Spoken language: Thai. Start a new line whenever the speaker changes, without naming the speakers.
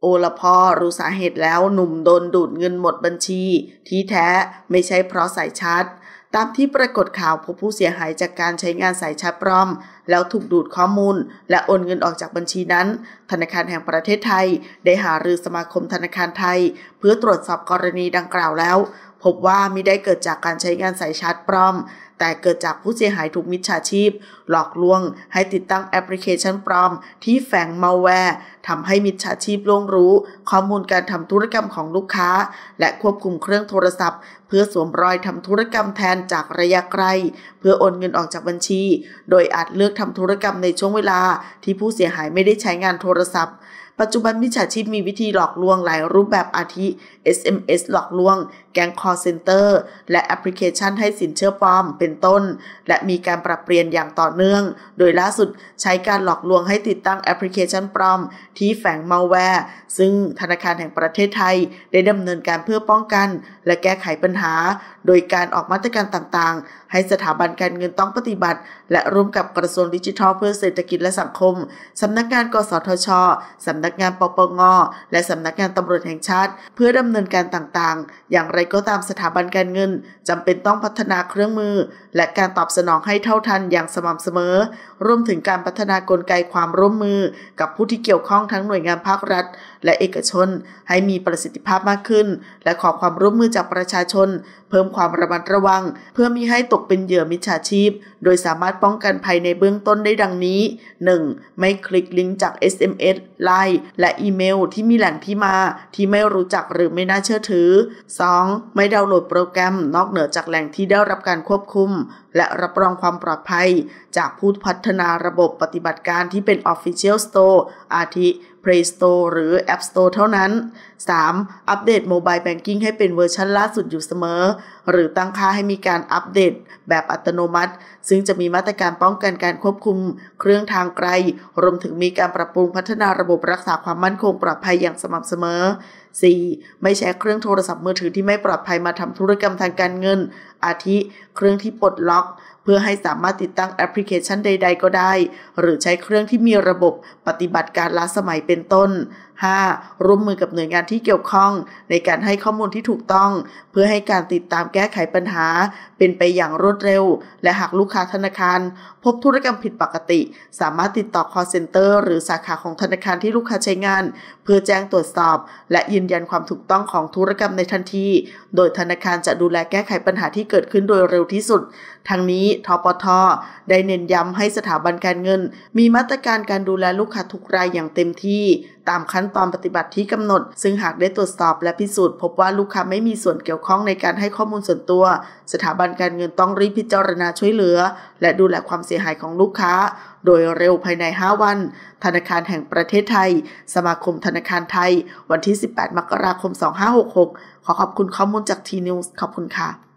โอละพ่อรู้สาเหตุแล้วหนุ่มโดนดูดเงินหมดบัญชี ที่แท้ไม่ใช่เพราะสายชาร์จตามที่ปรากฏข่าวพบผู้เสียหายจากการใช้งานสายชาร์จปลอม แล้วถูกดูดข้อมูล และโอนเงินออกจากบัญชีนั้น ธนาคารแห่งประเทศไทย ได้หารือสมาคมธนาคารไทย เพื่อตรวจสอบกรณีดังกล่าวแล้วพบว่ามิได้เกิดจากการใช้งานสายชาร์จปลอม แต่เกิดจากผู้เสียหายถูกมิจฉาชีพ หลอกลวงให้ติดตั้งแอปพลิเคชันปลอมที่แฝงมาลแวร์ทำให้มิจฉาชีพล่วงรู้ ข้อมูลการทำธุรกรรมของลูกค้า และควบคุมเครื่องโทรศัพท์ เพื่อสวมรอยทำธุรกรรมแทนจากระยะไกล เพื่อโอนเงินออกจากบัญชี โดยอาจเลือกทำธุรกรรมในช่วงเวลาที่ผู้เสียหายไม่ได้ใช้งานโทรศัพท์ปัจจุบันมิจฉาชีพมีวิธีหลอกลวงหลายรูปแบบอาทิ SMS หลอกลวง แก๊งคอร์เซนเตอร์และแอปพลิเคชันให้สินเชื่อปลอมเป็นต้น และมีการปรับเปลี่ยนอย่างต่อเนื่อง โดยล่าสุดใช้การหลอกลวงให้ติดตั้งแอปพลิเคชันปลอม ที่แฝงมาแวร์ซึ่งธนาคารแห่งประเทศไทยได้ดำเนินการเพื่อป้องกัน และแก้ไขปัญหา โดยการออกมาตรการต่างๆ ให้สถาบันการเงินต้องปฏิบัติ และร่วมกับกระทรวงดิจิทัลเพื่อเศรษฐกิจและสังคมสำนักงานกสทชสำนักักงานปปงและสำนักงานตำรวจแห่งชาติ เพื่อดำเนินการต่าง ๆ อย่างไรก็ตามสถาบันการเงินจำเป็นต้องพัฒนาเครื่องมือ และการตอบสนองให้เท่าทันอย่างสม่ำเสมอรวมถึงการพัฒนากลไกความร่วมมือกับผู้ที่เกี่ยวข้องทั้งหน่วยงานภาครัฐและเอกชนให้มีประสิทธิภาพมากขึ้น และขอความร่วมมือจากประชาชน เพิ่มความระมัดระวัง เพื่อมีให้ตกเป็นเหยื่อมิจฉาชีพ โดยสามารถป้องกันภัยในเบื้องต้นได้ดังนี้ 1. ไม่คลิกลิงก์จาก SMS ไลน์ และอีเมลที่มีแหล่งที่มาที่ไม่รู้จักหรือไม่น่าเชื่อถือ 2. ไม่ดาวน์โหลดโปรแกรมนอกเหนือจากแหล่งที่ได้รับการควบคุม และรับรองความปลอดภัย จากผู้พัฒนาระบบปฏิบัติการที่เป็น Official Store อาทิ Play Store หรือ App Store เท่านั้น 3. อัปเดต Mobile Banking ให้เป็นเวอร์ชันล่าสุดอยู่เสมอ หรือตั้งค่าให้มีการอัปเดตแบบอัตโนมัติ ซึ่งจะมีมาตรการป้องกันการควบคุมเครื่องทางไกล รวมถึงมีการปรับปรุงพัฒนาระบบรักษาความมั่นคงปลอดภัยอย่างสม่ำเสมอ 4. ไม่ใช้เครื่องโทรศัพท์มือถือที่ไม่ปลอดภัยมาทำธุรกรรมทางการเงิน อาทิเครื่องที่ปลดล็อกเพื่อให้สามารถติดตั้งแอปพลิเคชันใดๆ ก็ได้ หรือใช้เครื่องที่มีระบบปฏิบัติการล้าสมัยเป็นต้น 5. ร่วมมือกับหน่วยงานที่เกี่ยวข้องในการให้ข้อมูลที่ถูกต้อง เพื่อให้การติดตามแก้ไขปัญหาเป็นไปอย่างรวดเร็ว และหากลูกค้าธนาคารพบธุรกรรมผิดปกติ สามารถติดต่อ call center หรือสาขาของธนาคารที่ลูกค้าใช้งาน เพื่อแจ้งตรวจสอบและยืนยันความถูกต้องของธุรกรรมในทันทีโดยธนาคารจะดูแลแก้ไขปัญหาที่เกิดขึ้นโดยเร็วที่สุด ทั้งนี้ี้ทปทได้เน้นย้ำให้สถาบันการเงิน มีมาตรการการดูแลลูกค้าทุกรายอย่างเต็มที่ ตามขั้นตอนปฏิบัติที่กำหนด ซึ่งหากได้ตรวจสอบและพิสูจน์พบว่าลูกค้าไม่มีส่วนเกี่ยวข้องในการให้ข้อมูลส่วนตัว สถาบันการเงินต้องรีบพิจารณาช่วยเหลือ และดูแลความเสียหายของลูกค้า โดยเร็วภายใน 5 วัน ธนาคารแห่งประเทศไทย สมาคมธนาคารไทย วันที่ 18 มกราคม 2566 ขอขอบคุณข้อมูลจากทีนิวส์ขอบคุณค่ะ